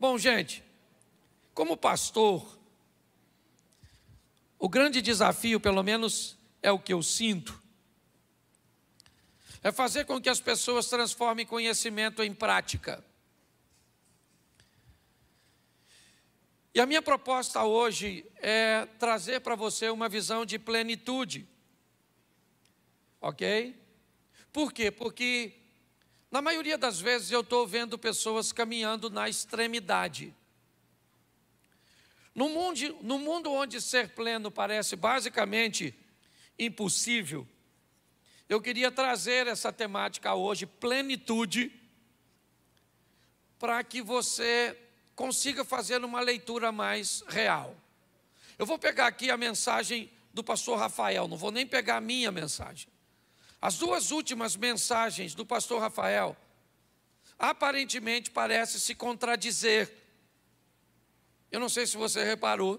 Bom, gente, como pastor, o grande desafio, pelo menos é o que eu sinto, é fazer com que as pessoas transformem conhecimento em prática. E a minha proposta hoje é trazer para você uma visão de plenitude. Ok? Por quê? Porque na maioria das vezes eu estou vendo pessoas caminhando na extremidade. No mundo, no mundo onde ser pleno parece basicamente impossível, eu queria trazer essa temática hoje, plenitude, para que você consiga fazer uma leitura mais real. Eu vou pegar aqui a mensagem do pastor Rafael, não vou nem pegar a minha mensagem. As duas últimas mensagens do pastor Rafael aparentemente parecem se contradizer. Eu não sei se você reparou,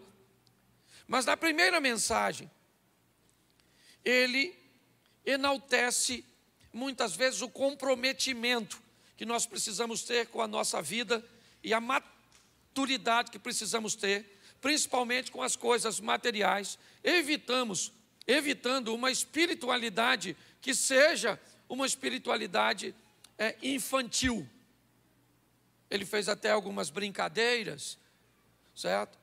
mas na primeira mensagem ele enaltece muitas vezes o comprometimento que nós precisamos ter com a nossa vida e a maturidade que precisamos ter, principalmente com as coisas materiais. Evitamos evitando uma espiritualidade que seja uma espiritualidade é, infantil. Ele fez até algumas brincadeiras, certo?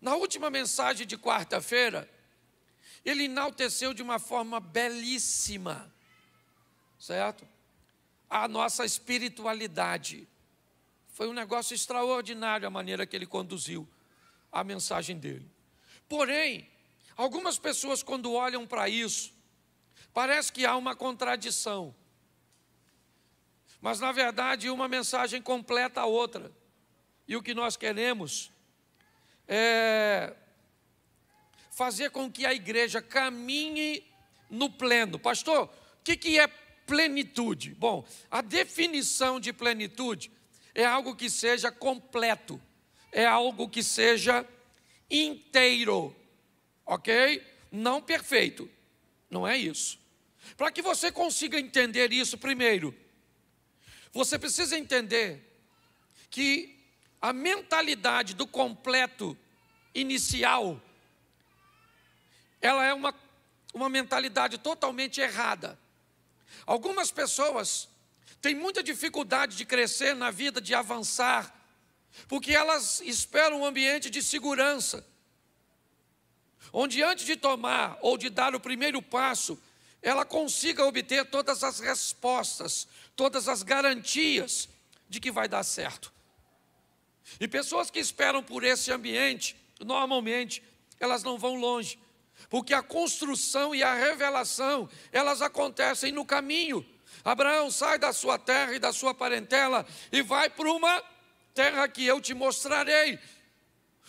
Na última mensagem de quarta-feira, ele enalteceu de uma forma belíssima, certo? A nossa espiritualidade. Foi um negócio extraordinário a maneira que ele conduziu a mensagem dele. Porém, Algumas pessoas, quando olham para isso, parece que há uma contradição. Mas, na verdade, uma mensagem completa a outra. E o que nós queremos é fazer com que a igreja caminhe no pleno. Pastor, o que, que é plenitude? Bom, a definição de plenitude é algo que seja completo, é algo que seja inteiro ok? Não perfeito, não é isso. Para que você consiga entender isso, primeiro, você precisa entender que a mentalidade do completo inicial, ela é uma, uma mentalidade totalmente errada. Algumas pessoas têm muita dificuldade de crescer na vida, de avançar, porque elas esperam um ambiente de segurança onde antes de tomar ou de dar o primeiro passo, ela consiga obter todas as respostas, todas as garantias de que vai dar certo. E pessoas que esperam por esse ambiente, normalmente, elas não vão longe, porque a construção e a revelação, elas acontecem no caminho. Abraão sai da sua terra e da sua parentela e vai para uma terra que eu te mostrarei.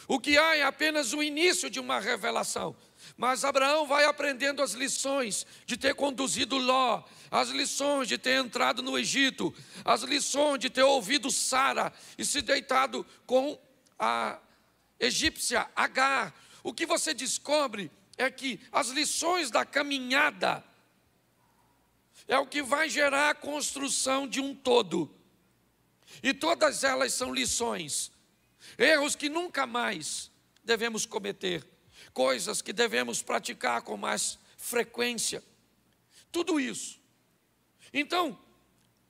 O que há é apenas o início de uma revelação. Mas Abraão vai aprendendo as lições de ter conduzido Ló, as lições de ter entrado no Egito, as lições de ter ouvido Sara e se deitado com a egípcia Agar. O que você descobre é que as lições da caminhada é o que vai gerar a construção de um todo. E todas elas são lições erros que nunca mais devemos cometer, coisas que devemos praticar com mais frequência. Tudo isso. Então,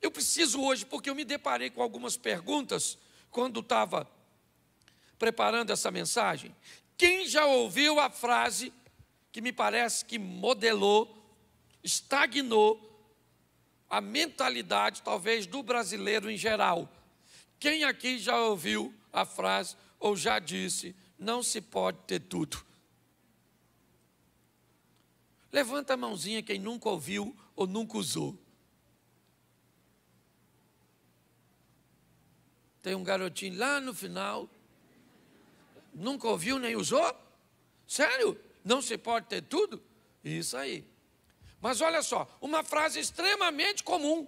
eu preciso hoje, porque eu me deparei com algumas perguntas quando estava preparando essa mensagem. Quem já ouviu a frase que me parece que modelou, estagnou a mentalidade, talvez, do brasileiro em geral? Quem aqui já ouviu a frase, ou já disse: não se pode ter tudo. Levanta a mãozinha quem nunca ouviu ou nunca usou. Tem um garotinho lá no final, nunca ouviu nem usou? Sério? Não se pode ter tudo? Isso aí. Mas olha só, uma frase extremamente comum.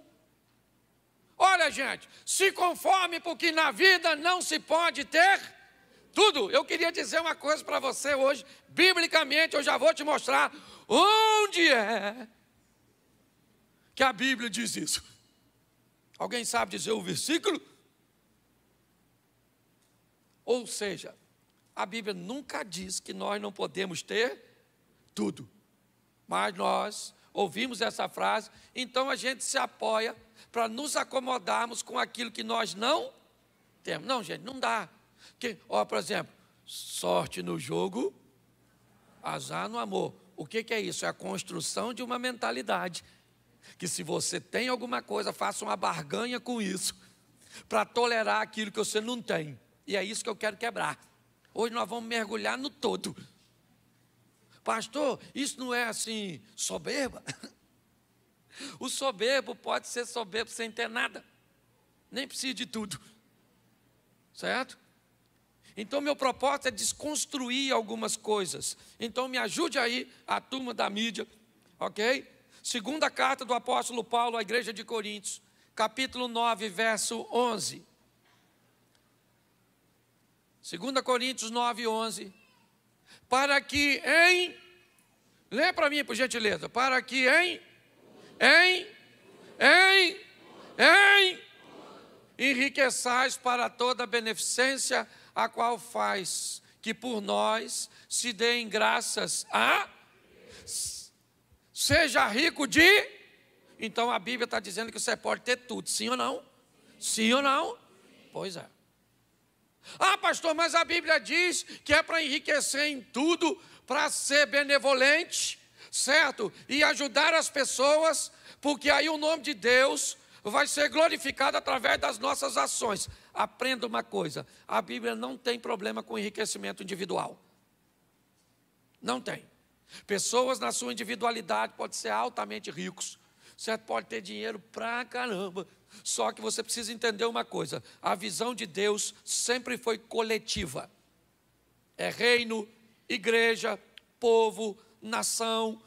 Olha, gente, se conforme, porque na vida não se pode ter tudo. Eu queria dizer uma coisa para você hoje, biblicamente, eu já vou te mostrar onde é que a Bíblia diz isso. Alguém sabe dizer o versículo? Ou seja, a Bíblia nunca diz que nós não podemos ter tudo, mas nós ouvimos essa frase, então a gente se apoia para nos acomodarmos com aquilo que nós não temos. Não, gente, não dá. Que, ó, por exemplo, sorte no jogo, azar no amor. O que, que é isso? É a construção de uma mentalidade. Que se você tem alguma coisa, faça uma barganha com isso, para tolerar aquilo que você não tem. E é isso que eu quero quebrar. Hoje nós vamos mergulhar no todo. Pastor, isso não é assim soberba? O soberbo pode ser soberbo sem ter nada, nem precisa de tudo, certo? Então, meu propósito é desconstruir algumas coisas. Então, me ajude aí, a turma da mídia, ok? Segunda carta do apóstolo Paulo à igreja de Coríntios, capítulo 9, verso 11. Segunda Coríntios 9, 11. Para que em. Lê para mim, por gentileza. Para que em em? Em? Em? Enriqueçais para toda a beneficência, a qual faz que por nós se deem graças a. Seja rico de. Então a Bíblia está dizendo que você pode ter tudo, sim ou não? Sim ou não? Pois é. Ah, pastor, mas a Bíblia diz que é para enriquecer em tudo, para ser benevolente certo? E ajudar as pessoas, porque aí o nome de Deus vai ser glorificado através das nossas ações. Aprenda uma coisa: a Bíblia não tem problema com enriquecimento individual. Não tem. Pessoas na sua individualidade podem ser altamente ricos, certo? Pode ter dinheiro pra caramba. Só que você precisa entender uma coisa: a visão de Deus sempre foi coletiva. É reino, igreja, povo, nação,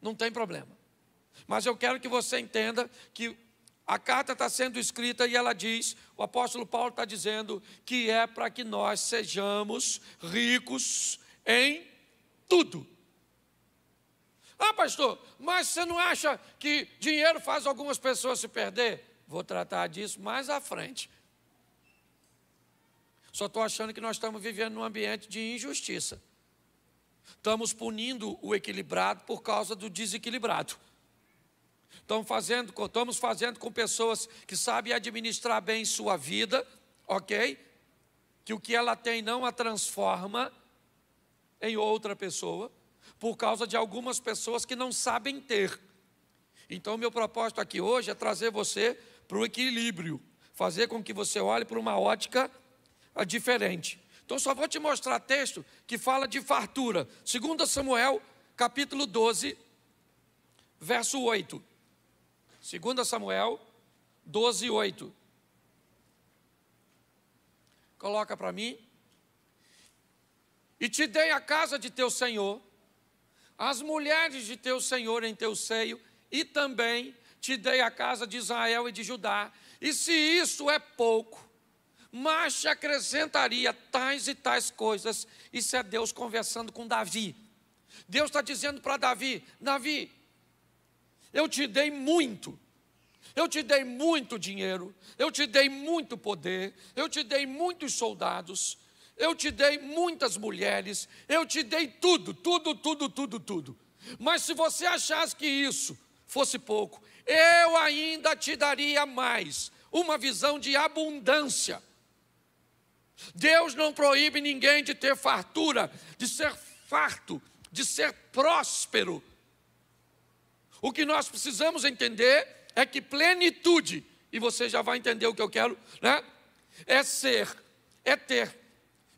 não tem problema. Mas eu quero que você entenda que a carta está sendo escrita e ela diz: o apóstolo Paulo está dizendo que é para que nós sejamos ricos em tudo. Ah, pastor, mas você não acha que dinheiro faz algumas pessoas se perder? Vou tratar disso mais à frente. Só estou achando que nós estamos vivendo num ambiente de injustiça. Estamos punindo o equilibrado por causa do desequilibrado. Estamos fazendo, estamos fazendo com pessoas que sabem administrar bem sua vida, ok? Que o que ela tem não a transforma em outra pessoa, por causa de algumas pessoas que não sabem ter. Então, meu propósito aqui hoje é trazer você para o equilíbrio, fazer com que você olhe para uma ótica diferente. Então só vou te mostrar texto que fala de fartura. 2 Samuel, capítulo 12, verso 8. 2 Samuel 12, 8. Coloca para mim. E te dei a casa de teu senhor, as mulheres de teu senhor em teu seio, e também te dei a casa de Israel e de Judá. E se isso é pouco, mas te acrescentaria tais e tais coisas. Isso é Deus conversando com Davi. Deus está dizendo para Davi: Davi, eu te dei muito. Eu te dei muito dinheiro, eu te dei muito poder, eu te dei muitos soldados, eu te dei muitas mulheres, eu te dei tudo, tudo, tudo, tudo, tudo. Mas se você achasse que isso fosse pouco, eu ainda te daria mais, uma visão de abundância. Deus não proíbe ninguém de ter fartura, de ser farto, de ser próspero. O que nós precisamos entender é que plenitude, e você já vai entender o que eu quero, né? É ser, é ter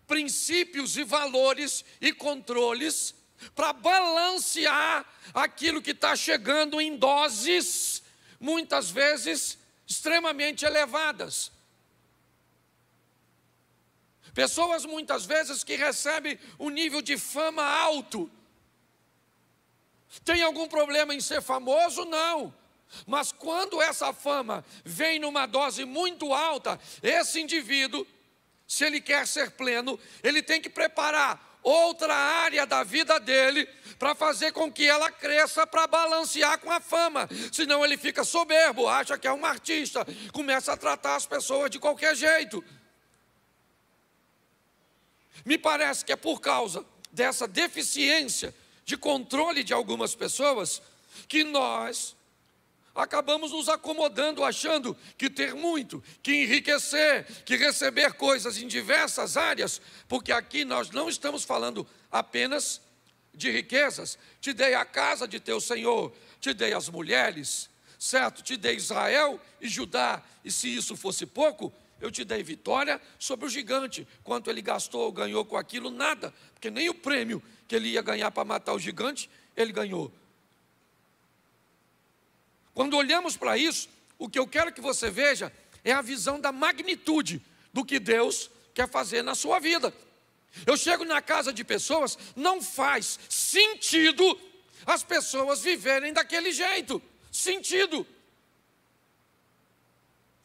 princípios e valores e controles para balancear aquilo que está chegando em doses, muitas vezes extremamente elevadas. Pessoas muitas vezes que recebem um nível de fama alto. Tem algum problema em ser famoso? Não. Mas quando essa fama vem numa dose muito alta, esse indivíduo, se ele quer ser pleno, ele tem que preparar outra área da vida dele para fazer com que ela cresça para balancear com a fama. Senão ele fica soberbo, acha que é um artista, começa a tratar as pessoas de qualquer jeito. Me parece que é por causa dessa deficiência de controle de algumas pessoas que nós acabamos nos acomodando, achando que ter muito, que enriquecer, que receber coisas em diversas áreas, porque aqui nós não estamos falando apenas de riquezas. Te dei a casa de teu Senhor, te dei as mulheres, certo? Te dei Israel e Judá, e se isso fosse pouco, eu te dei vitória sobre o gigante. Quanto ele gastou ou ganhou com aquilo? Nada, porque nem o prêmio que ele ia ganhar para matar o gigante, ele ganhou. Quando olhamos para isso, o que eu quero que você veja é a visão da magnitude do que Deus quer fazer na sua vida. Eu chego na casa de pessoas, não faz sentido as pessoas viverem daquele jeito. Sentido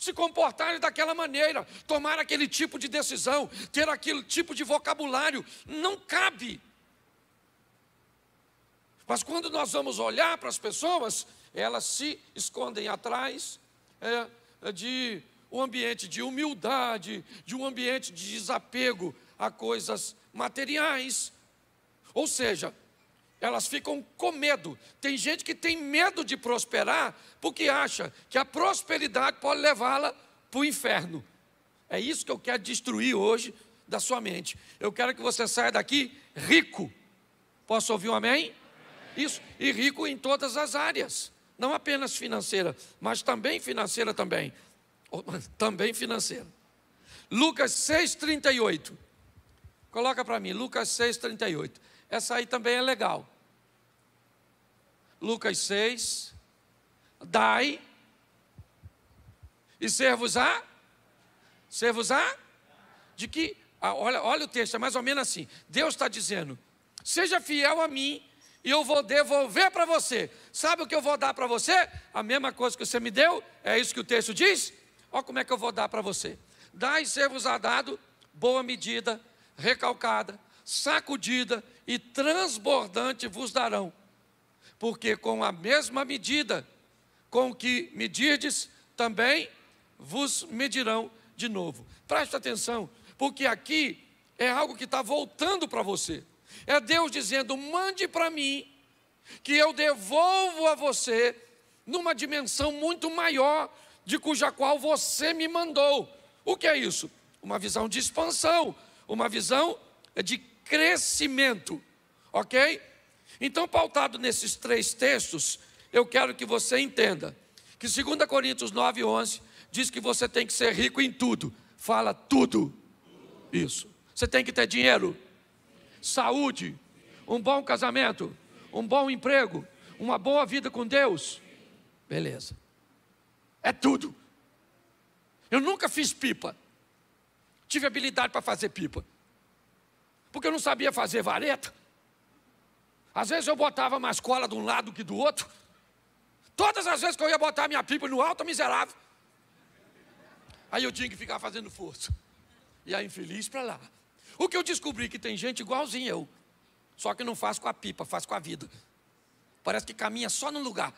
se comportarem daquela maneira, tomar aquele tipo de decisão, ter aquele tipo de vocabulário. Não cabe. Mas quando nós vamos olhar para as pessoas, elas se escondem atrás é, é de um ambiente de humildade, de um ambiente de desapego a coisas materiais. Ou seja, elas ficam com medo. Tem gente que tem medo de prosperar porque acha que a prosperidade pode levá-la para o inferno. É isso que eu quero destruir hoje da sua mente. Eu quero que você saia daqui rico. Posso ouvir um amém? amém? Isso, e rico em todas as áreas, não apenas financeira, mas também financeira também. Oh, também financeira. Lucas 6:38. Coloca para mim, Lucas 6:38. Essa aí também é legal. Lucas 6, dai e servos-á, servos-á, de que, ah, olha, olha o texto, é mais ou menos assim, Deus está dizendo, seja fiel a mim e eu vou devolver para você, sabe o que eu vou dar para você? A mesma coisa que você me deu, é isso que o texto diz, olha como é que eu vou dar para você, dai e servos-á dado, boa medida, recalcada, sacudida e transbordante vos darão porque com a mesma medida com que medirdes, também vos medirão de novo. Preste atenção, porque aqui é algo que está voltando para você. É Deus dizendo: mande para mim, que eu devolvo a você numa dimensão muito maior de cuja qual você me mandou. O que é isso? Uma visão de expansão, uma visão de crescimento, ok? Então, pautado nesses três textos, eu quero que você entenda que 2 Coríntios 9, 11 diz que você tem que ser rico em tudo. Fala tudo. Isso. Você tem que ter dinheiro, saúde, um bom casamento, um bom emprego, uma boa vida com Deus. Beleza. É tudo. Eu nunca fiz pipa. Tive habilidade para fazer pipa. Porque eu não sabia fazer vareta. Às vezes eu botava mais cola de um lado que do outro. Todas as vezes que eu ia botar minha pipa no alto, miserável. Aí eu tinha que ficar fazendo força. E a infeliz para lá. O que eu descobri que tem gente igualzinho eu. Só que não faz com a pipa, faz com a vida. Parece que caminha só num lugar.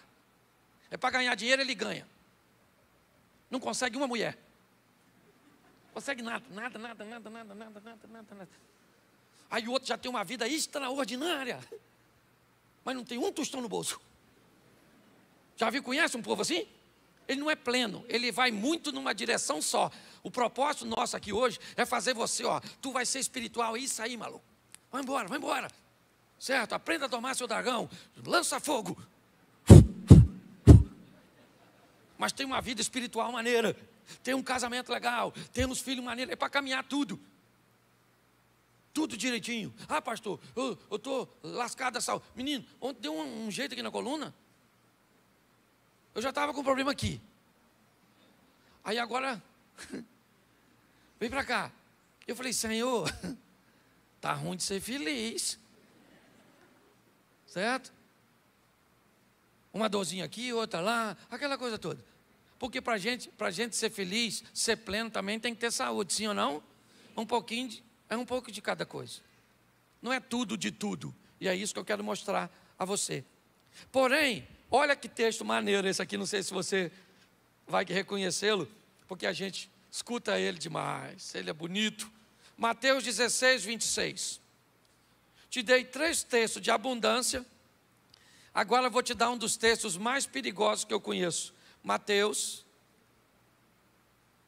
É para ganhar dinheiro, ele ganha. Não consegue uma mulher. Consegue nada, nada, nada, nada, nada, nada, nada, nada, nada. Aí o outro já tem uma vida extraordinária mas não tem um tostão no bolso. Já viu, conhece um povo assim? Ele não é pleno, ele vai muito numa direção só. O propósito nosso aqui hoje é fazer você, ó, tu vai ser espiritual, é isso aí, maluco. Vai embora, vai embora. Certo? Aprenda a domar seu dragão, lança fogo. Mas tem uma vida espiritual maneira, tem um casamento legal, tem uns filhos maneira, é para caminhar tudo tudo direitinho. Ah, pastor, eu estou lascado da saúde. Menino, ontem deu um, um jeito aqui na coluna. Eu já estava com um problema aqui. Aí agora, vem para cá. Eu falei, Senhor, tá ruim de ser feliz. Certo? Uma dorzinha aqui, outra lá, aquela coisa toda. Porque para gente, a gente ser feliz, ser pleno também tem que ter saúde, sim ou não? Um pouquinho de, é um pouco de cada coisa. Não é tudo de tudo. E é isso que eu quero mostrar a você. Porém, olha que texto maneiro esse aqui, não sei se você vai reconhecê-lo, porque a gente escuta ele demais, ele é bonito. Mateus 16, 26. Te dei três textos de abundância, agora vou te dar um dos textos mais perigosos que eu conheço. Mateus,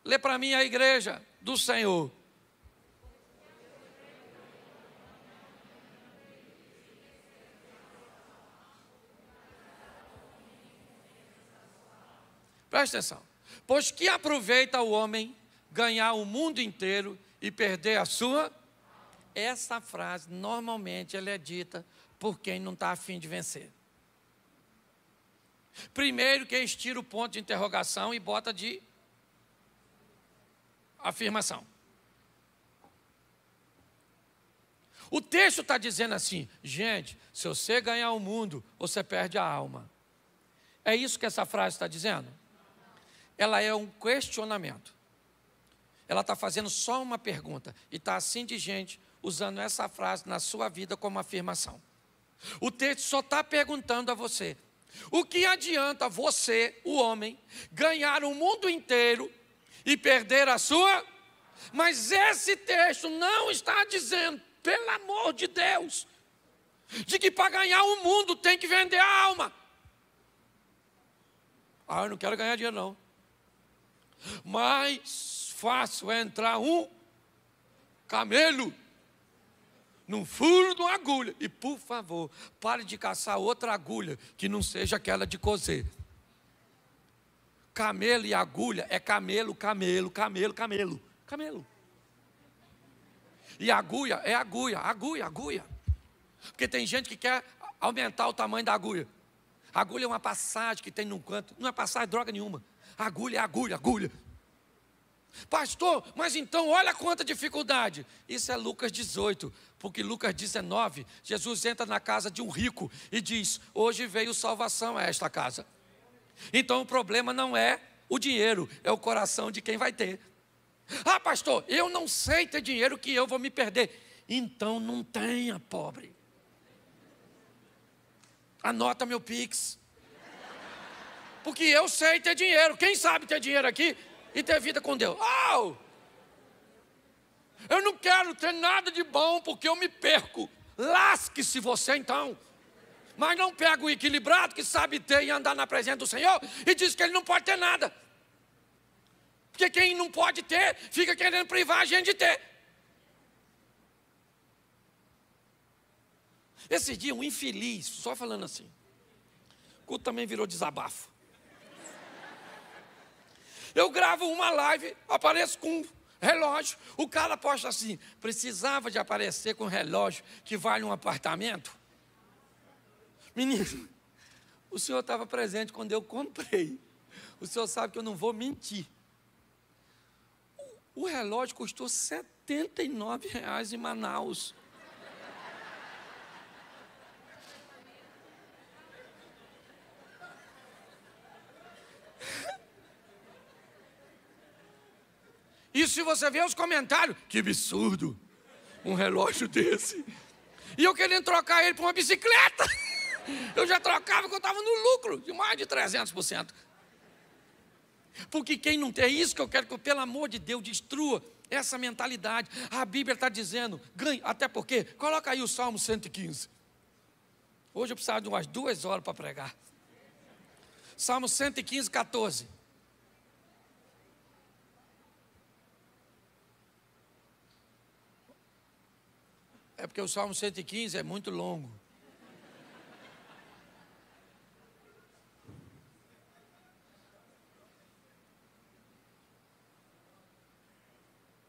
lê para mim a igreja do Senhor. Presta atenção. Pois que aproveita o homem ganhar o mundo inteiro e perder a sua? Essa frase normalmente ela é dita por quem não está afim de vencer. Primeiro que estira o ponto de interrogação e bota de afirmação. O texto está dizendo assim, gente, se você ganhar o mundo, você perde a alma. É isso que essa frase está dizendo? ela é um questionamento. Ela está fazendo só uma pergunta e está assim de gente usando essa frase na sua vida como afirmação. O texto só está perguntando a você: o que adianta você, o homem, ganhar o mundo inteiro e perder a sua? Mas esse texto não está dizendo, pelo amor de Deus, de que para ganhar o mundo tem que vender a alma. Ah, eu não quero ganhar dinheiro, não mais fácil é entrar um camelo num furo de uma agulha. E por favor, pare de caçar outra agulha que não seja aquela de coser. Camelo e agulha é camelo, camelo, camelo, camelo, camelo. E agulha é agulha, agulha, agulha. Porque tem gente que quer aumentar o tamanho da agulha. Agulha é uma passagem que tem num canto, não é passagem droga nenhuma. Agulha é agulha, agulha. Pastor, mas então olha quanta dificuldade. Isso é Lucas 18, porque Lucas 19, Jesus entra na casa de um rico e diz: Hoje veio salvação a esta casa. Então o problema não é o dinheiro, é o coração de quem vai ter. Ah, pastor, eu não sei ter dinheiro que eu vou me perder. Então não tenha, pobre. Anota meu Pix. Porque eu sei ter dinheiro. Quem sabe ter dinheiro aqui e ter vida com Deus. Oh! Eu não quero ter nada de bom porque eu me perco. Lasque-se você então. Mas não pega o equilibrado que sabe ter e andar na presença do Senhor e diz que ele não pode ter nada. Porque quem não pode ter, fica querendo privar a gente de ter. Esse dia, um infeliz, só falando assim. O culto também virou desabafo. Eu gravo uma live, apareço com um relógio. O cara posta assim: precisava de aparecer com um relógio que vale um apartamento? Menino, o senhor estava presente quando eu comprei. O senhor sabe que eu não vou mentir. O relógio custou R$ reais em Manaus. E se você vê os comentários, que absurdo, um relógio desse. E eu querendo trocar ele por uma bicicleta. Eu já trocava porque eu estava no lucro de mais de 300%. Porque quem não tem é isso que eu quero que, pelo amor de Deus, destrua essa mentalidade. A Bíblia está dizendo, ganha, até porque, coloca aí o Salmo 115. Hoje eu precisava de umas duas horas para pregar. Salmo 115, 14. É porque o Salmo 115 é muito longo.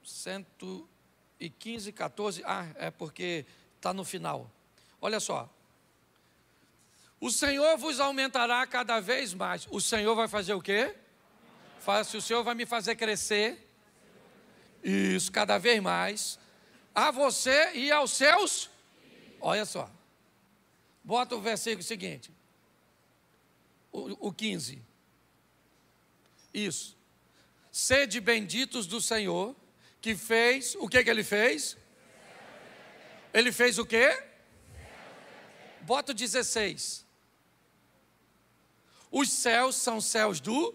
Cento e quinze 14, ah, é porque está no final. Olha só. O Senhor vos aumentará cada vez mais. O Senhor vai fazer o quê? se o Senhor vai me fazer crescer. Isso, cada vez mais a você e aos seus. Olha só. Bota o versículo seguinte. O, o 15. Isso. Sede benditos do Senhor, que fez. O que, que ele fez? Ele fez o quê? Bota o 16. Os céus são céus do.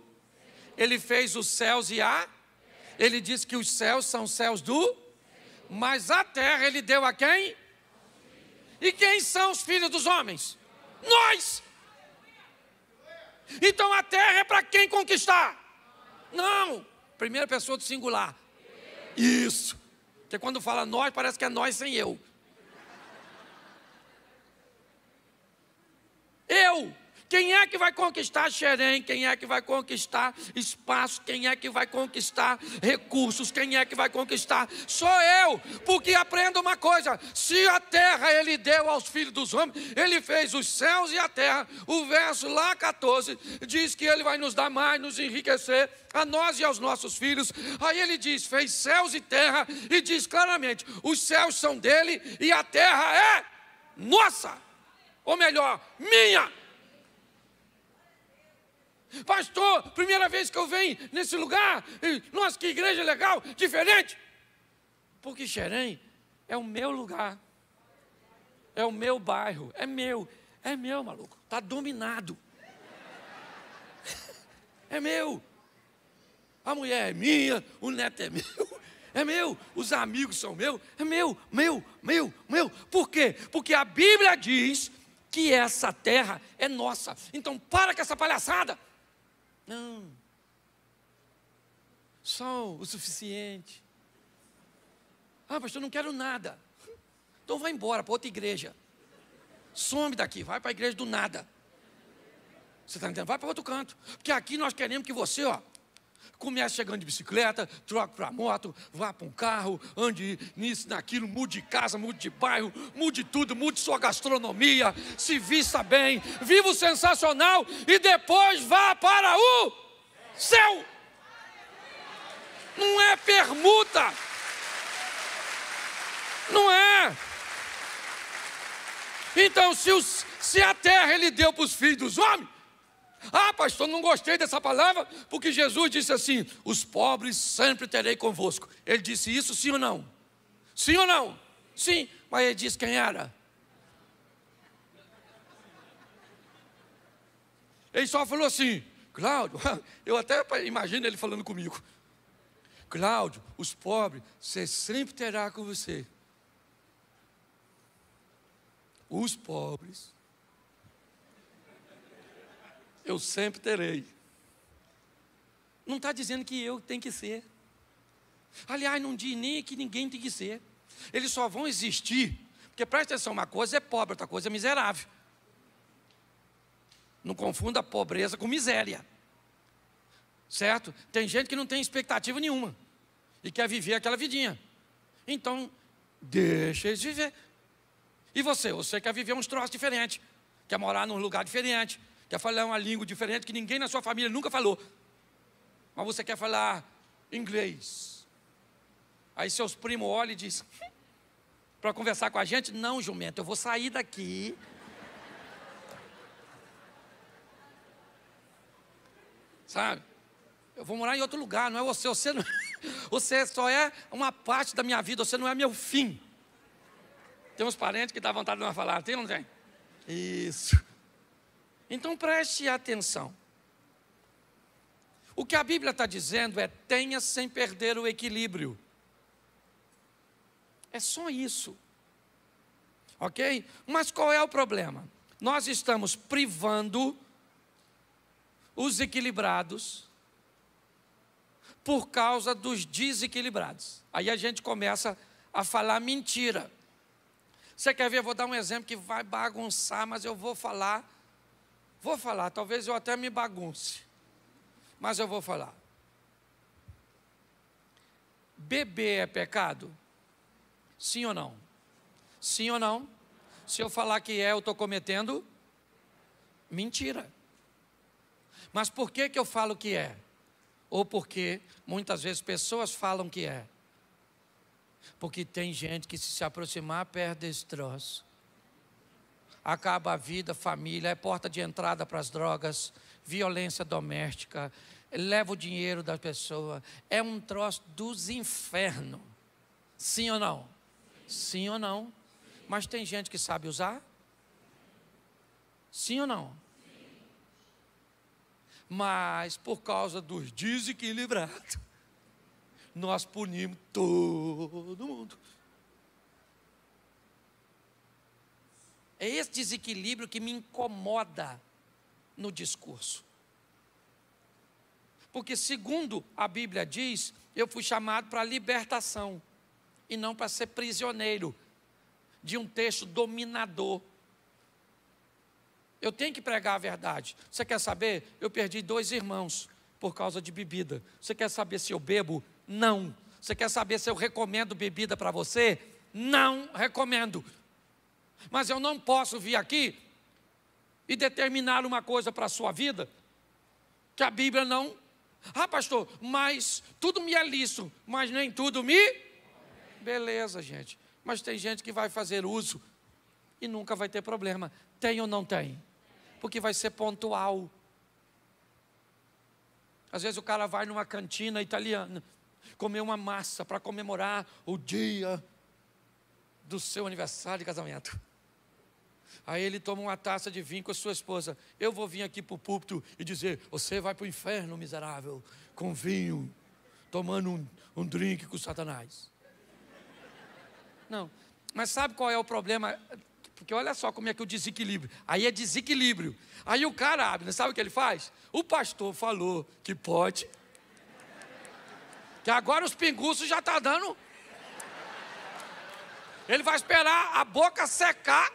Ele fez os céus e a. Ele diz que os céus são céus do. Mas a terra ele deu a quem? E quem são os filhos dos homens? Nós! Então a terra é para quem conquistar? Não! Primeira pessoa do singular. Isso! Porque quando fala nós, parece que é nós sem eu. Eu! Quem é que vai conquistar Xerém? Quem é que vai conquistar espaço? Quem é que vai conquistar recursos? Quem é que vai conquistar? Sou eu, porque aprenda uma coisa: se a terra ele deu aos filhos dos homens, ele fez os céus e a terra. O verso lá 14 diz que ele vai nos dar mais, nos enriquecer a nós e aos nossos filhos. Aí ele diz: fez céus e terra, e diz claramente: os céus são dele e a terra é nossa, ou melhor, minha. Pastor, primeira vez que eu venho nesse lugar, nossa, que igreja legal, diferente. Porque Xerém é o meu lugar, é o meu bairro, é meu, é meu, maluco, está dominado. É meu. A mulher é minha, o neto é meu, é meu, os amigos são meu, é meu, meu, meu, meu. Por quê? Porque a Bíblia diz que essa terra é nossa. Então para com essa palhaçada. Não. Só o suficiente. Ah, pastor, não quero nada. Então vai embora para outra igreja. Some daqui, vai para a igreja do nada. Você está entendendo? Vai para outro canto. Porque aqui nós queremos que você, ó, Comece chegando de bicicleta, troca para moto, vá para um carro, ande nisso, naquilo, mude de casa, mude de bairro, mude tudo, mude sua gastronomia, se vista bem, viva o sensacional e depois vá para o céu. Não é permuta. Não é. Então, se, os, se a terra ele deu para os filhos dos homens, ah, pastor, não gostei dessa palavra, porque Jesus disse assim: os pobres sempre terei convosco. Ele disse isso sim ou não? Sim ou não? Sim, mas ele disse quem era? Ele só falou assim, Cláudio, eu até imagino ele falando comigo. Cláudio, os pobres, você sempre terá com você. Os pobres eu sempre terei. Não está dizendo que eu tenho que ser. Aliás, não diz nem que ninguém tem que ser. Eles só vão existir. Porque presta atenção, uma coisa é pobre, outra coisa é miserável. Não confunda pobreza com miséria. Certo? Tem gente que não tem expectativa nenhuma e quer viver aquela vidinha. Então, deixa eles viver. E você? Você quer viver uns troços diferentes, quer morar num lugar diferente, quer falar uma língua diferente que ninguém na sua família nunca falou, mas você quer falar inglês. Aí seus primos olham e dizem, para conversar com a gente, não, jumento, eu vou sair daqui. Sabe? Eu vou morar em outro lugar, não é você. Você, não, você só é uma parte da minha vida, você não é meu fim. Tem uns parentes que dá vontade de não falar, tem ou não tem? Isso. Então preste atenção. O que a Bíblia está dizendo é: tenha sem perder o equilíbrio. É só isso. Ok? Mas qual é o problema? Nós estamos privando os equilibrados por causa dos desequilibrados. Aí a gente começa a falar mentira. Você quer ver? Eu vou dar um exemplo que vai bagunçar, mas eu vou falar Vou falar, talvez eu até me bagunce, mas eu vou falar. Beber é pecado? Sim ou não? Sim ou não? Se eu falar que é, eu estou cometendo mentira. Mas por que, que eu falo que é? Ou porque muitas vezes pessoas falam que é? Porque tem gente que se se aproximar perde esse troço acaba a vida, família, é porta de entrada para as drogas, violência doméstica, leva o dinheiro da pessoa. É um troço dos infernos. Sim ou não? Sim ou não? Mas tem gente que sabe usar? Sim ou não? Mas por causa dos desequilibrados, nós punimos todo mundo. É esse desequilíbrio que me incomoda no discurso. Porque, segundo a Bíblia diz, eu fui chamado para libertação e não para ser prisioneiro de um texto dominador. Eu tenho que pregar a verdade. Você quer saber? Eu perdi dois irmãos por causa de bebida. Você quer saber se eu bebo? Não. Você quer saber se eu recomendo bebida para você? Não recomendo mas eu não posso vir aqui e determinar uma coisa para a sua vida que a Bíblia não. Ah, pastor, mas tudo me é lícito, mas nem tudo me. Beleza, gente. Mas tem gente que vai fazer uso e nunca vai ter problema. Tem ou não tem? Porque vai ser pontual. Às vezes o cara vai numa cantina italiana comer uma massa para comemorar o dia do seu aniversário de casamento. Aí ele toma uma taça de vinho com a sua esposa. Eu vou vir aqui para o púlpito e dizer: Você vai para o inferno, miserável, com vinho, tomando um, um drink com Satanás. Não. Mas sabe qual é o problema? Porque olha só como é que o desequilíbrio. Aí é desequilíbrio. Aí o cara abre, né? sabe o que ele faz? O pastor falou que pode. Que agora os pinguços já tá dando. Ele vai esperar a boca secar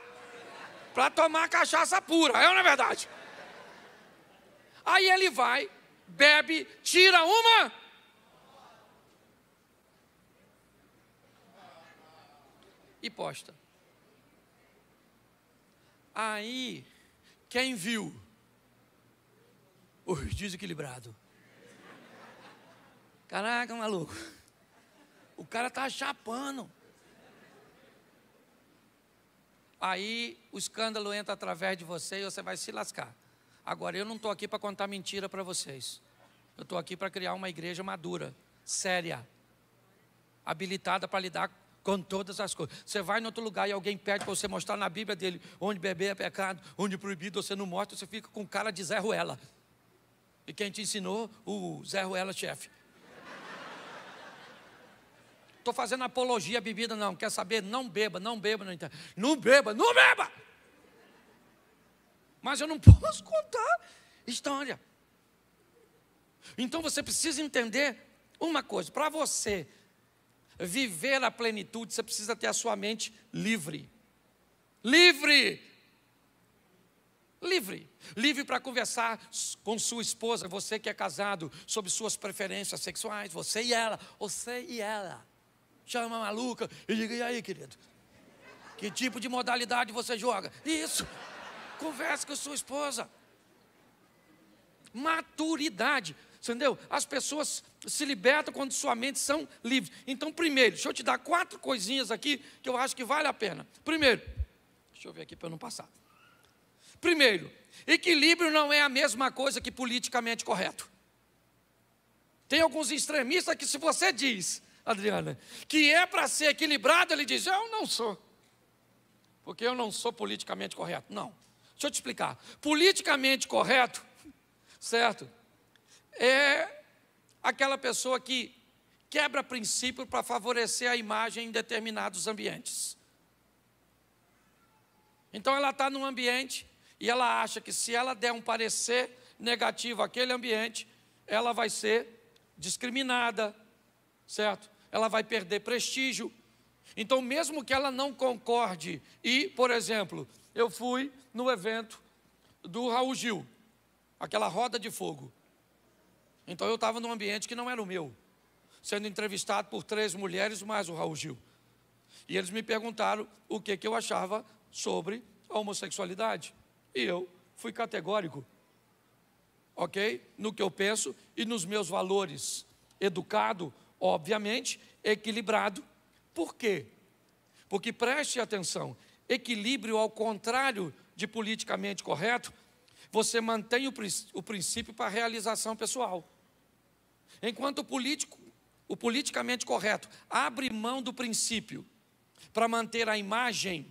para tomar cachaça pura, é ou não é verdade? Aí ele vai, bebe, tira uma. E posta. Aí, quem viu? Os desequilibrado. Caraca, maluco. O cara tá chapando aí o escândalo entra através de você e você vai se lascar. Agora, eu não estou aqui para contar mentira para vocês. Eu estou aqui para criar uma igreja madura, séria, habilitada para lidar com todas as coisas. Você vai em outro lugar e alguém pede para você mostrar na Bíblia dele onde beber é pecado, onde proibido você não mostra, você fica com cara de Zé Ruela. E quem te ensinou? O Zé Ruela, chefe. Estou fazendo apologia à bebida, não. Quer saber? Não beba, não beba, não entendo. Não beba, não beba! Mas eu não posso contar então, história. Então você precisa entender uma coisa: para você viver a plenitude, você precisa ter a sua mente livre. Livre! Livre. Livre para conversar com sua esposa, você que é casado, sobre suas preferências sexuais, você e ela, você e ela chama maluca e diga: e aí, querido? Que tipo de modalidade você joga? Isso! Converse com sua esposa. Maturidade, entendeu? As pessoas se libertam quando sua mente são livres. Então, primeiro, deixa eu te dar quatro coisinhas aqui que eu acho que vale a pena. Primeiro, deixa eu ver aqui para eu não passar. Primeiro, equilíbrio não é a mesma coisa que politicamente correto. Tem alguns extremistas que, se você diz Adriana, que é para ser equilibrado, ele diz: Eu não sou. Porque eu não sou politicamente correto. Não. Deixa eu te explicar. Politicamente correto, certo? É aquela pessoa que quebra princípio para favorecer a imagem em determinados ambientes. Então ela está num ambiente e ela acha que se ela der um parecer negativo àquele ambiente, ela vai ser discriminada, certo? ela vai perder prestígio. Então, mesmo que ela não concorde, e, por exemplo, eu fui no evento do Raul Gil, aquela roda de fogo. Então eu estava num ambiente que não era o meu, sendo entrevistado por três mulheres mais o Raul Gil. E eles me perguntaram o que, que eu achava sobre a homossexualidade. E eu fui categórico, ok? No que eu penso e nos meus valores. Educado, Obviamente, equilibrado. Por quê? Porque preste atenção: equilíbrio, ao contrário de politicamente correto, você mantém o, o princípio para a realização pessoal. Enquanto o político, o politicamente correto, abre mão do princípio para manter a imagem,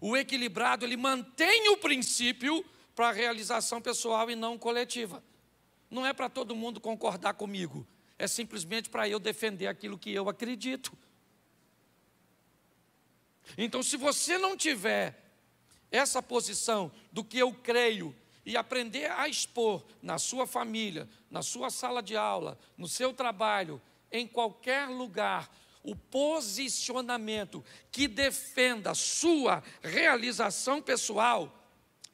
o equilibrado ele mantém o princípio para a realização pessoal e não coletiva. Não é para todo mundo concordar comigo, é simplesmente para eu defender aquilo que eu acredito. Então, se você não tiver essa posição do que eu creio e aprender a expor na sua família, na sua sala de aula, no seu trabalho, em qualquer lugar, o posicionamento que defenda a sua realização pessoal,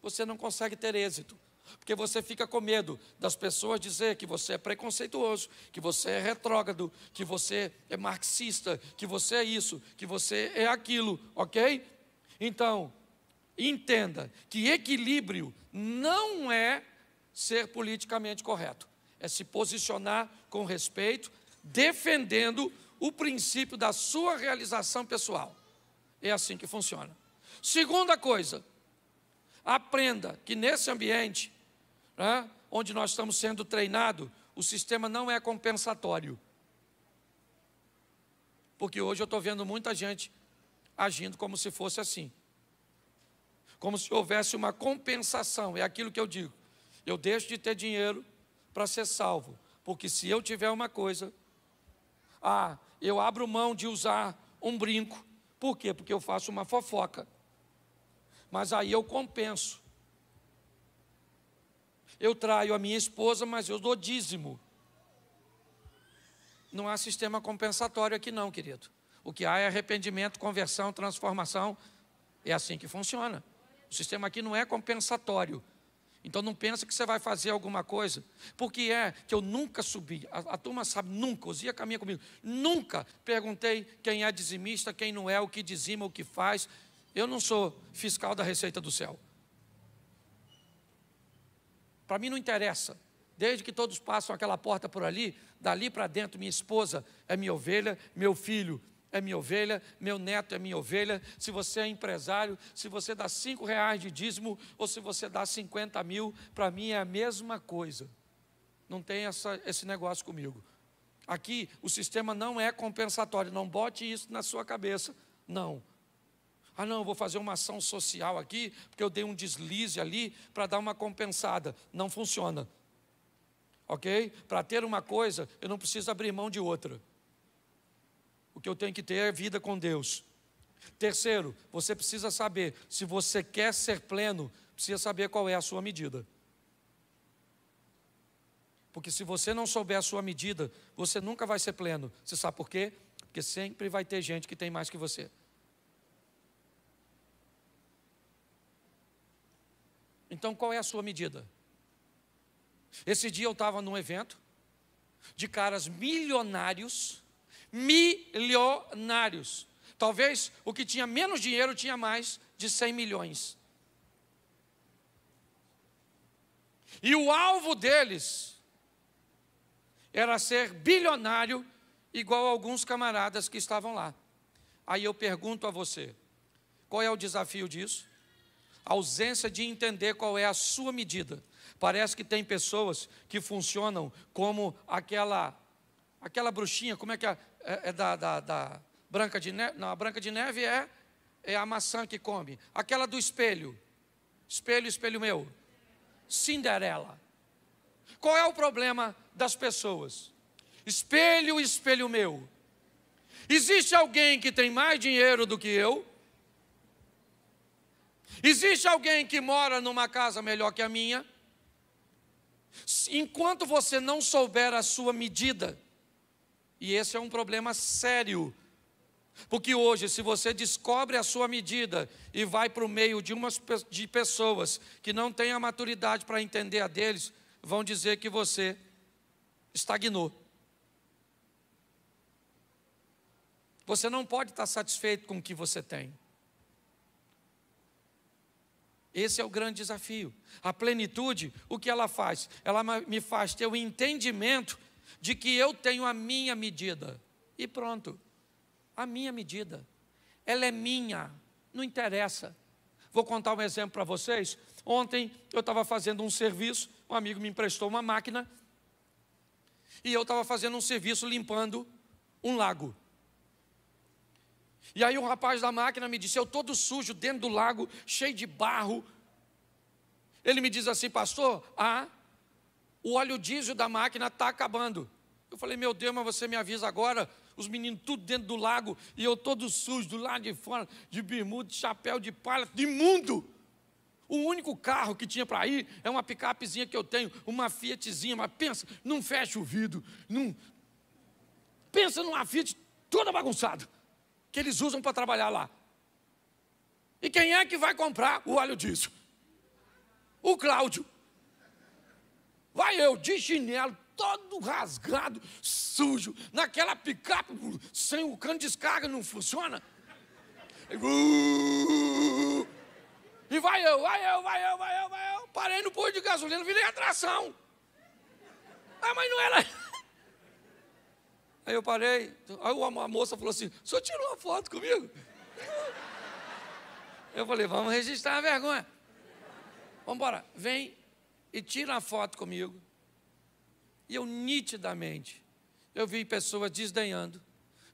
você não consegue ter êxito porque você fica com medo das pessoas dizer que você é preconceituoso, que você é retrógrado, que você é marxista, que você é isso, que você é aquilo, ok? Então, entenda que equilíbrio não é ser politicamente correto, é se posicionar com respeito, defendendo o princípio da sua realização pessoal. É assim que funciona. Segunda coisa, aprenda que nesse ambiente né, onde nós estamos sendo treinados, o sistema não é compensatório. Porque hoje eu estou vendo muita gente agindo como se fosse assim. Como se houvesse uma compensação, é aquilo que eu digo. Eu deixo de ter dinheiro para ser salvo, porque se eu tiver uma coisa, ah, eu abro mão de usar um brinco. Por quê? Porque eu faço uma fofoca. Mas aí eu compenso eu traio a minha esposa, mas eu dou dízimo. Não há sistema compensatório aqui, não, querido. O que há é arrependimento, conversão, transformação. É assim que funciona. O sistema aqui não é compensatório. Então não pensa que você vai fazer alguma coisa. Porque é que eu nunca subi. A, a turma sabe, nunca, Osia caminha comigo. Nunca perguntei quem é dizimista, quem não é, o que dizima, o que faz. Eu não sou fiscal da Receita do Céu. Para mim não interessa. Desde que todos passam aquela porta por ali, dali para dentro, minha esposa é minha ovelha, meu filho é minha ovelha, meu neto é minha ovelha, se você é empresário, se você dá cinco reais de dízimo ou se você dá 50 mil, para mim é a mesma coisa. Não tem essa, esse negócio comigo. Aqui o sistema não é compensatório, não bote isso na sua cabeça. Não. Ah, não, vou fazer uma ação social aqui, porque eu dei um deslize ali para dar uma compensada. Não funciona. Ok? Para ter uma coisa, eu não preciso abrir mão de outra. O que eu tenho que ter é vida com Deus. Terceiro, você precisa saber, se você quer ser pleno, precisa saber qual é a sua medida. Porque se você não souber a sua medida, você nunca vai ser pleno. Você sabe por quê? Porque sempre vai ter gente que tem mais que você. Então qual é a sua medida? Esse dia eu estava num evento de caras milionários, milionários. Talvez o que tinha menos dinheiro tinha mais de 100 milhões. E o alvo deles era ser bilionário, igual alguns camaradas que estavam lá. Aí eu pergunto a você: qual é o desafio disso? ausência de entender qual é a sua medida. Parece que tem pessoas que funcionam como aquela aquela bruxinha, como é que é, é, é da, da, da, Branca de Neve? Não, a Branca de Neve é, é a maçã que come. Aquela do espelho. Espelho, espelho meu. Cinderela. Qual é o problema das pessoas? Espelho, espelho meu. Existe alguém que tem mais dinheiro do que eu, Existe alguém que mora numa casa melhor que a minha? Enquanto você não souber a sua medida, e esse é um problema sério, porque hoje, se você descobre a sua medida e vai para o meio de umas de pessoas que não têm a maturidade para entender a deles, vão dizer que você estagnou. Você não pode estar tá satisfeito com o que você tem. Esse é o grande desafio. A plenitude, o que ela faz? Ela me faz ter o entendimento de que eu tenho a minha medida. E pronto. A minha medida. Ela é minha. Não interessa. Vou contar um exemplo para vocês. Ontem eu estava fazendo um serviço, um amigo me emprestou uma máquina e eu estava fazendo um serviço limpando um lago. E aí o rapaz da máquina me disse: Eu todo sujo, dentro do lago, cheio de barro. Ele me diz assim, pastor: Ah, o óleo diesel da máquina está acabando. Eu falei: Meu Deus, mas você me avisa agora. Os meninos tudo dentro do lago e eu todo sujo, do lado de fora, de bermuda, de chapéu de palha, de mundo. O único carro que tinha para ir é uma picapezinha que eu tenho, uma Fiatzinha, mas pensa, não fecha o vidro, não. Pensa numa Fiat toda bagunçada que eles usam para trabalhar lá. E quem é que vai comprar o óleo disso? O Cláudio. Vai eu, de chinelo, todo rasgado, sujo, naquela picape, sem o cano de descarga, não funciona. E vai eu, vai eu, vai eu, vai eu, vai eu. Parei no posto de gasolina, virei atração. Ah, mas não era. Aí eu parei, aí uma moça falou assim: o senhor tirou uma foto comigo? Eu falei: vamos registrar a vergonha. Vamos embora, vem e tira a foto comigo. E eu nitidamente, eu vi pessoas desdenhando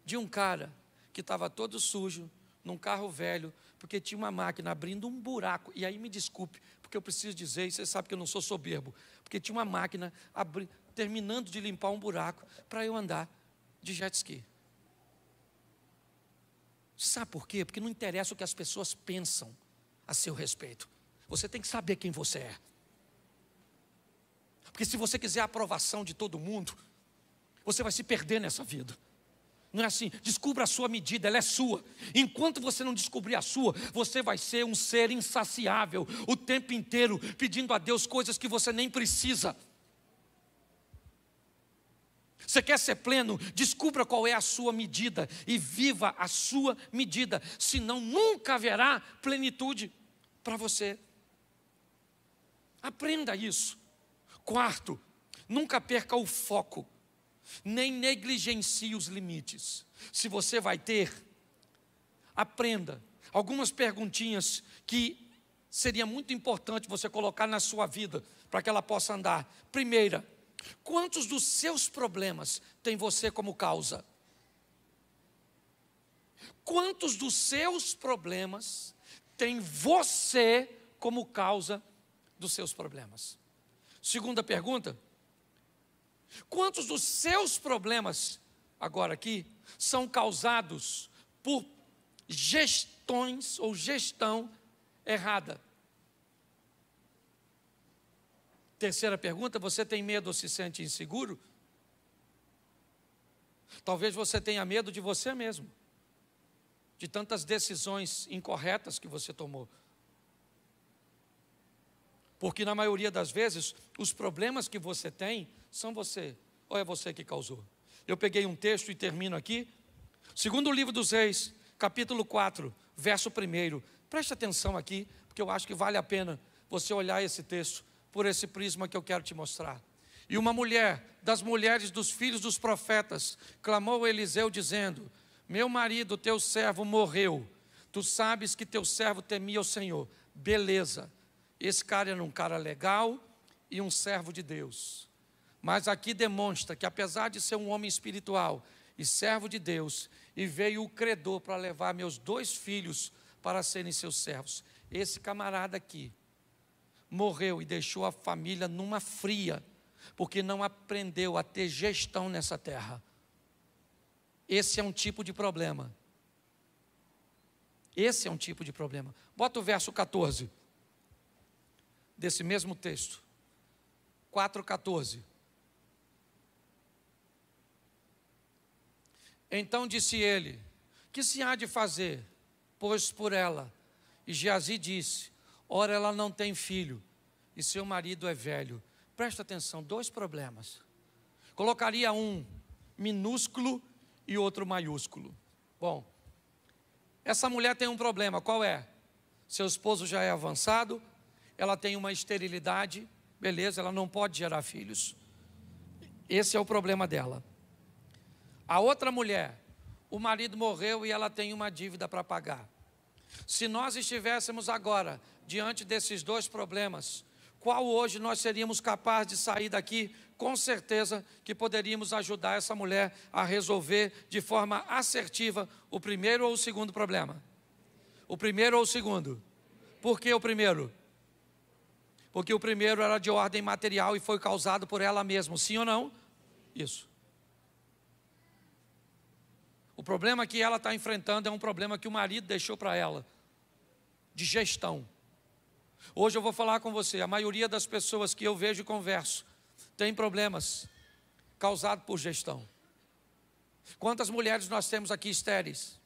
de um cara que estava todo sujo, num carro velho, porque tinha uma máquina abrindo um buraco. E aí me desculpe, porque eu preciso dizer, e você sabe que eu não sou soberbo, porque tinha uma máquina abri, terminando de limpar um buraco para eu andar de jet ski. Sabe por quê? Porque não interessa o que as pessoas pensam a seu respeito. Você tem que saber quem você é. Porque se você quiser a aprovação de todo mundo, você vai se perder nessa vida. Não é assim, descubra a sua medida, ela é sua. Enquanto você não descobrir a sua, você vai ser um ser insaciável o tempo inteiro, pedindo a Deus coisas que você nem precisa. Você quer ser pleno? Descubra qual é a sua medida e viva a sua medida, senão nunca haverá plenitude para você. Aprenda isso. Quarto, nunca perca o foco, nem negligencie os limites. Se você vai ter, aprenda algumas perguntinhas que seria muito importante você colocar na sua vida para que ela possa andar. Primeira, Quantos dos seus problemas tem você como causa? Quantos dos seus problemas tem você como causa dos seus problemas? Segunda pergunta: quantos dos seus problemas, agora aqui, são causados por gestões ou gestão errada? Terceira pergunta: você tem medo ou se sente inseguro? Talvez você tenha medo de você mesmo, de tantas decisões incorretas que você tomou. Porque na maioria das vezes, os problemas que você tem são você, ou é você que causou. Eu peguei um texto e termino aqui. Segundo o livro dos Reis, capítulo 4, verso 1. Preste atenção aqui, porque eu acho que vale a pena você olhar esse texto por esse prisma que eu quero te mostrar. E uma mulher, das mulheres dos filhos dos profetas, clamou Eliseu, dizendo: Meu marido, teu servo, morreu. Tu sabes que teu servo temia o Senhor. Beleza. Esse cara era um cara legal e um servo de Deus. Mas aqui demonstra que, apesar de ser um homem espiritual e servo de Deus, e veio o credor para levar meus dois filhos para serem seus servos. Esse camarada aqui morreu e deixou a família numa fria, porque não aprendeu a ter gestão nessa terra. Esse é um tipo de problema. Esse é um tipo de problema. Bota o verso 14 desse mesmo texto. 4:14. Então disse ele: Que se há de fazer? Pois por ela. E Geazi disse: Ora, ela não tem filho e seu marido é velho. Presta atenção, dois problemas. Colocaria um minúsculo e outro maiúsculo. Bom, essa mulher tem um problema, qual é? Seu esposo já é avançado, ela tem uma esterilidade, beleza, ela não pode gerar filhos. Esse é o problema dela. A outra mulher, o marido morreu e ela tem uma dívida para pagar. Se nós estivéssemos agora diante desses dois problemas, qual hoje nós seríamos capazes de sair daqui? Com certeza que poderíamos ajudar essa mulher a resolver de forma assertiva o primeiro ou o segundo problema. O primeiro ou o segundo? Por que o primeiro? Porque o primeiro era de ordem material e foi causado por ela mesma, sim ou não? Isso. O problema que ela está enfrentando é um problema que o marido deixou para ela, de gestão. Hoje eu vou falar com você. A maioria das pessoas que eu vejo e converso tem problemas causados por gestão. Quantas mulheres nós temos aqui estéreis?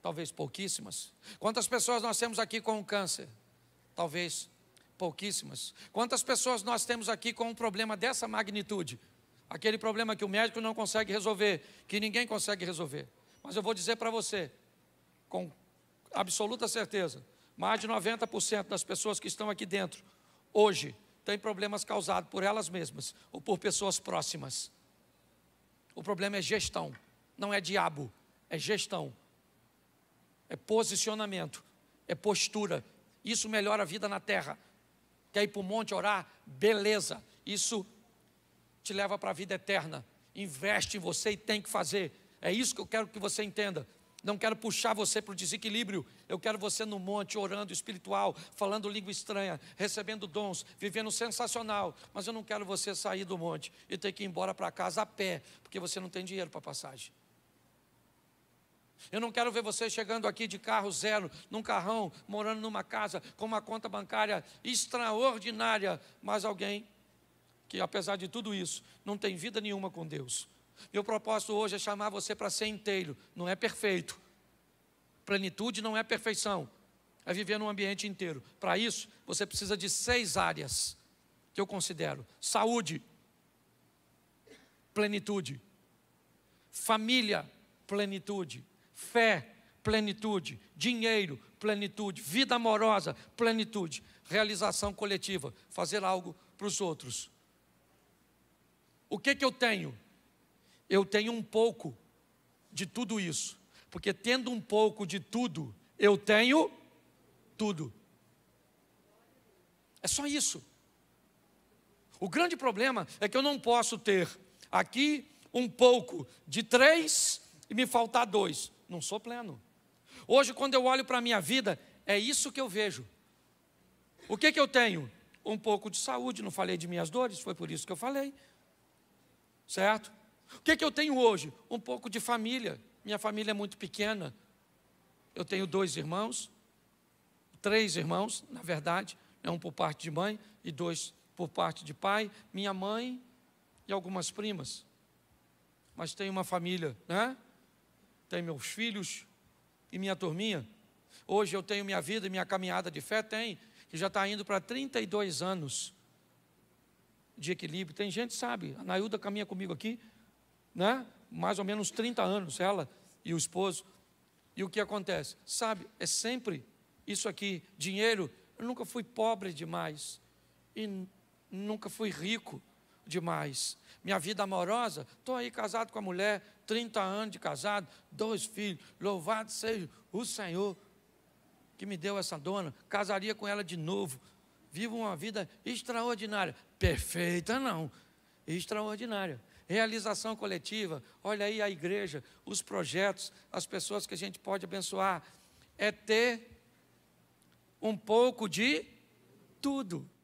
Talvez pouquíssimas. Quantas pessoas nós temos aqui com câncer? Talvez pouquíssimas. Quantas pessoas nós temos aqui com um problema dessa magnitude? aquele problema que o médico não consegue resolver, que ninguém consegue resolver. Mas eu vou dizer para você, com absoluta certeza, mais de 90% das pessoas que estão aqui dentro hoje têm problemas causados por elas mesmas ou por pessoas próximas. O problema é gestão, não é diabo, é gestão, é posicionamento, é postura. Isso melhora a vida na terra. Quer ir para o monte orar? Beleza. Isso te leva para a vida eterna. Investe em você e tem que fazer. É isso que eu quero que você entenda. Não quero puxar você para o desequilíbrio. Eu quero você no monte, orando espiritual, falando língua estranha, recebendo dons, vivendo sensacional. Mas eu não quero você sair do monte e ter que ir embora para casa a pé, porque você não tem dinheiro para passagem. Eu não quero ver você chegando aqui de carro zero, num carrão, morando numa casa, com uma conta bancária extraordinária, mas alguém que apesar de tudo isso, não tem vida nenhuma com Deus. Meu propósito hoje é chamar você para ser inteiro, não é perfeito. Plenitude não é perfeição, é viver num ambiente inteiro. Para isso, você precisa de seis áreas que eu considero: saúde, plenitude, família, plenitude, fé, plenitude, dinheiro, plenitude, vida amorosa, plenitude, realização coletiva, fazer algo para os outros, o que que eu tenho? Eu tenho um pouco de tudo isso. Porque tendo um pouco de tudo, eu tenho tudo. É só isso. O grande problema é que eu não posso ter aqui um pouco de três e me faltar dois. Não sou pleno. Hoje, quando eu olho para a minha vida, é isso que eu vejo. O que, que eu tenho? Um pouco de saúde, não falei de minhas dores, foi por isso que eu falei certo? O que, que eu tenho hoje? Um pouco de família. Minha família é muito pequena. Eu tenho dois irmãos, três irmãos, na verdade, né, um por parte de mãe e dois por parte de pai, minha mãe e algumas primas. Mas tenho uma família, né? Tenho meus filhos e minha turminha. Hoje eu tenho minha vida e minha caminhada de fé, tem, que já está indo para 32 anos de equilíbrio. Tem gente, sabe, a Nailda caminha comigo aqui, né? Mais ou menos 30 anos, ela e o esposo. E o que acontece? Sabe, é sempre isso aqui, dinheiro. Eu nunca fui pobre demais e nunca fui rico demais. Minha vida amorosa, estou aí casado com a mulher, 30 anos de casado, dois filhos, louvado seja o Senhor que me deu essa dona, casaria com ela de novo, viva uma vida extraordinária. Perfeita não, extraordinária. Realização coletiva, olha aí a igreja, os projetos, as pessoas que a gente pode abençoar. É ter um pouco de tudo.